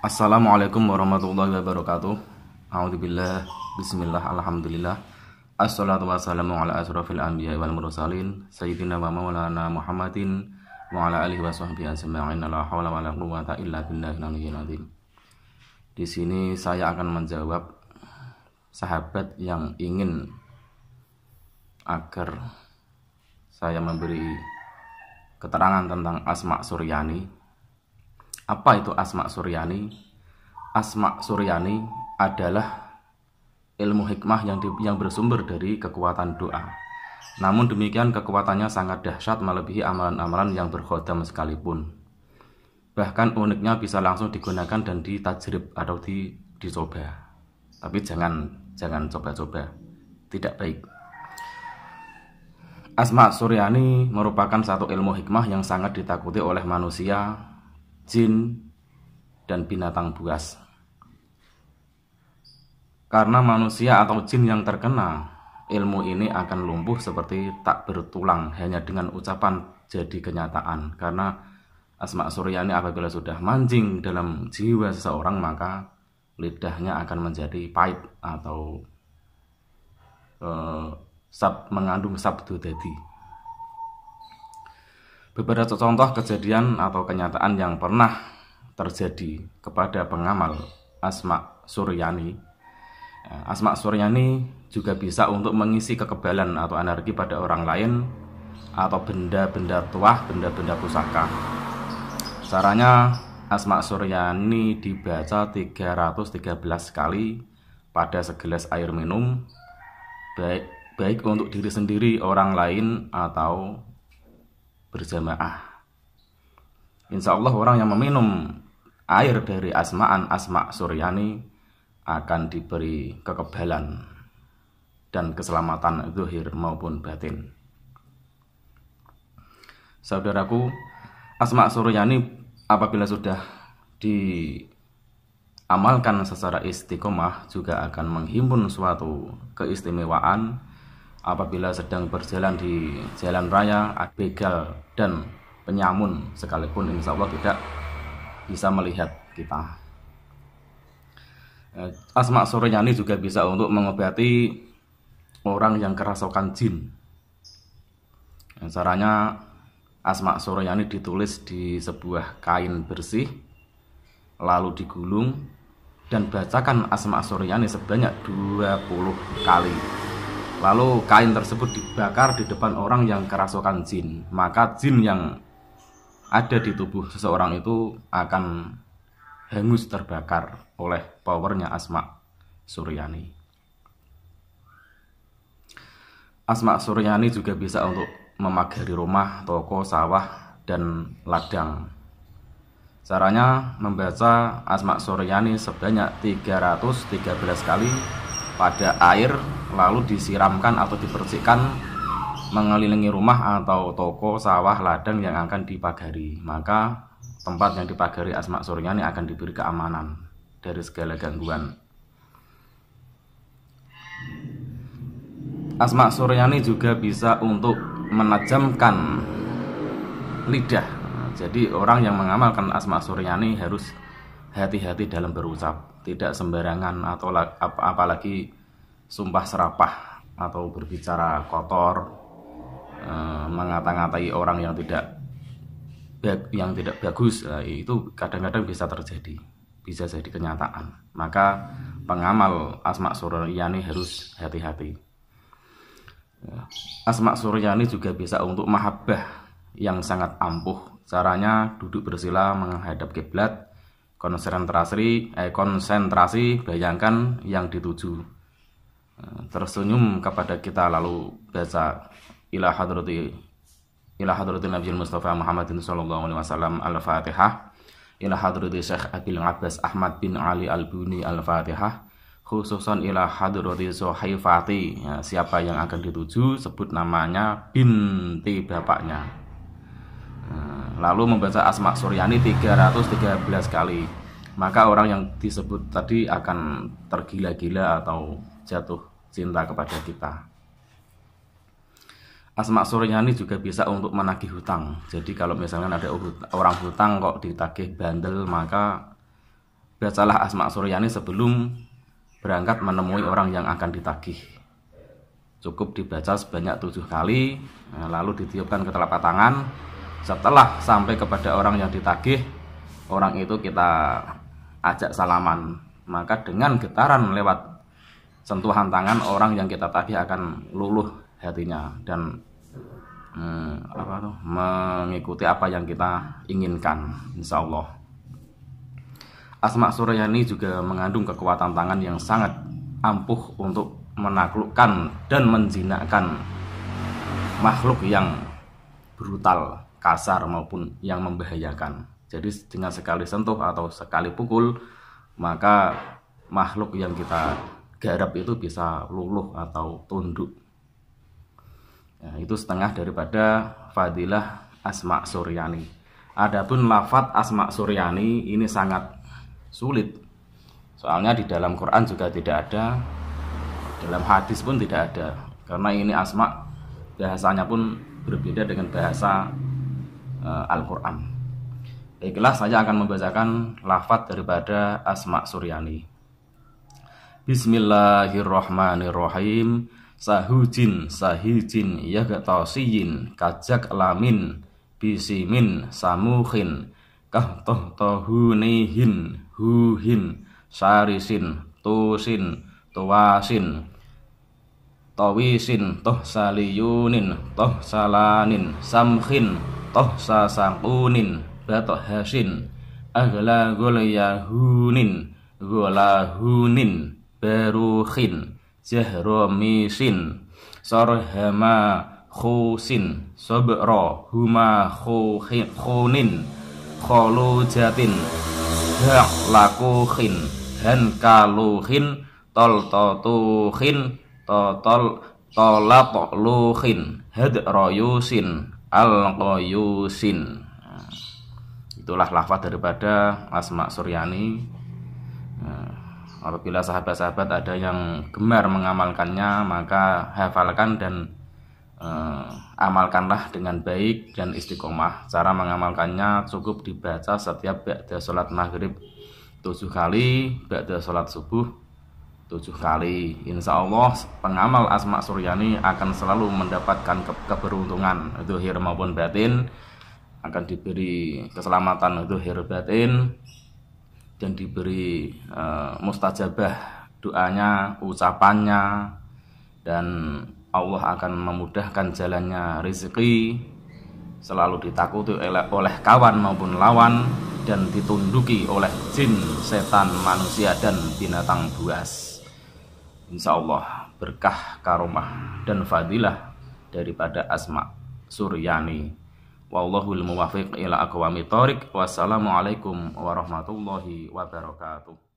Assalamualaikum warahmatullahi wabarakatuh. Alhamdulillah, bismillah, alhamdulillah. Assalatu wassalamu ala asrafil anbiya wal mursalin sayyidina wa maulana Muhammadin wa ala alihi wa sahbihi Ala hawla wa ala quwata illa billahil aliyyil azim. Di sini saya akan menjawab sahabat yang ingin agar saya memberi keterangan tentang Asma Suryani apa itu Asma Suryani? Asma Suryani adalah ilmu hikmah yang di, yang bersumber dari kekuatan doa. Namun demikian kekuatannya sangat dahsyat melebihi amalan-amalan yang berkhodam sekalipun. Bahkan uniknya bisa langsung digunakan dan ditajrib atau di, dicoba. Tapi jangan jangan coba-coba. Tidak baik. Asma Suryani merupakan satu ilmu hikmah yang sangat ditakuti oleh manusia jin, dan binatang buas. Karena manusia atau jin yang terkena ilmu ini akan lumpuh seperti tak bertulang hanya dengan ucapan jadi kenyataan. Karena Asma Suryani apabila sudah mancing dalam jiwa seseorang maka lidahnya akan menjadi pahit atau uh, sab, mengandung sabdu dadi. Beberapa contoh kejadian atau kenyataan yang pernah terjadi kepada pengamal Asma Suryani. Ya, Asma Suryani juga bisa untuk mengisi kekebalan atau energi pada orang lain atau benda-benda tuah, benda-benda pusaka. Caranya Asma Suryani dibaca 313 kali pada segelas air minum baik baik untuk diri sendiri, orang lain atau berjamaah. Insya Allah orang yang meminum air dari asma'an asma suryani akan diberi kekebalan dan keselamatan zuhir maupun batin. Saudaraku, asma suryani apabila sudah diamalkan secara istiqomah juga akan menghimpun suatu keistimewaan apabila sedang berjalan di jalan raya begal dan penyamun sekalipun insya Allah tidak bisa melihat kita eh, asma suryani juga bisa untuk mengobati orang yang kerasukan jin eh, caranya asma suryani ditulis di sebuah kain bersih lalu digulung dan bacakan asma suryani sebanyak 20 kali Lalu kain tersebut dibakar di depan orang yang kerasukan jin. Maka jin yang ada di tubuh seseorang itu akan hangus terbakar oleh powernya Asma Suryani. Asma Suryani juga bisa untuk memagari rumah, toko, sawah, dan ladang. Caranya membaca Asma Suryani sebanyak 313 kali pada air lalu disiramkan atau dipercikkan mengelilingi rumah atau toko, sawah, ladang yang akan dipagari. Maka tempat yang dipagari asma suryani akan diberi keamanan dari segala gangguan. Asma suryani juga bisa untuk menajamkan lidah. Jadi orang yang mengamalkan asma suryani harus hati-hati dalam berucap tidak sembarangan atau apalagi sumpah serapah atau berbicara kotor e, mengata-ngatai orang yang tidak yang tidak bagus eh, itu kadang-kadang bisa terjadi bisa jadi kenyataan maka pengamal asma suryani harus hati-hati eh, asma suryani juga bisa untuk mahabbah yang sangat ampuh caranya duduk bersila menghadap kiblat konsentrasi eh, konsentrasi bayangkan yang dituju eh, tersenyum kepada kita lalu baca ilah hadrati ilah hadrati Nabi Mustafa Muhammadin sallallahu alaihi wasallam al-Fatihah ila hadrati Syekh Abil Abbas Ahmad bin Ali Al-Buni al-Fatihah khususan ila hadrati Sohaifati ya, siapa yang akan dituju sebut namanya binti bapaknya lalu membaca Asma Suryani 313 kali maka orang yang disebut tadi akan tergila-gila atau jatuh cinta kepada kita Asma Suryani juga bisa untuk menagih hutang jadi kalau misalnya ada orang hutang kok ditagih bandel maka bacalah Asma Suryani sebelum berangkat menemui orang yang akan ditagih cukup dibaca sebanyak tujuh kali lalu ditiupkan ke telapak tangan setelah sampai kepada orang yang ditagih orang itu kita ajak salaman maka dengan getaran lewat sentuhan tangan orang yang kita tagih akan luluh hatinya dan hmm, apa tuh, mengikuti apa yang kita inginkan insya Allah Asma Suryani juga mengandung kekuatan tangan yang sangat ampuh untuk menaklukkan dan menjinakkan makhluk yang brutal kasar maupun yang membahayakan. Jadi dengan sekali sentuh atau sekali pukul maka makhluk yang kita garap itu bisa luluh atau tunduk. Nah, itu setengah daripada fadilah Asma Suryani. Adapun lafat Asma Suryani ini sangat sulit. Soalnya di dalam Quran juga tidak ada, dalam hadis pun tidak ada. Karena ini asma bahasanya pun berbeda dengan bahasa uh, Al-Quran. Ikhlas saya akan membacakan lafat daripada Asma Suryani. Bismillahirrahmanirrahim. Sahujin sahijin yagatosiyin kajak lamin bisimin samukhin kahtohtohunihin, huhin sarisin tusin tuwasin tawisin toh saliyunin toh salanin samkhin tohsa sangunin batoh hasin agla golayahunin golahunin berukhin jahromisin sorhama khusin sobro huma khunin jatin hak lakuhin han kaluhin tol totuhin totol tolatoluhin hadroyusin al qoyusin itulah lafaz daripada Asma Suryani eh, apabila sahabat-sahabat ada yang gemar mengamalkannya maka hafalkan dan eh, amalkanlah dengan baik dan istiqomah cara mengamalkannya cukup dibaca setiap ba'da sholat maghrib tujuh kali ba'da sholat subuh tujuh kali. Insya Allah pengamal asma suryani akan selalu mendapatkan ke keberuntungan hir maupun batin akan diberi keselamatan itu hir batin dan diberi uh, mustajabah doanya, ucapannya dan Allah akan memudahkan jalannya rezeki selalu ditakuti oleh kawan maupun lawan dan ditunduki oleh jin, setan, manusia dan binatang buas insya Allah berkah karomah dan fadilah daripada Asma Suryani. al muwafiq ila aqwamit thoriq. Wassalamualaikum warahmatullahi wabarakatuh.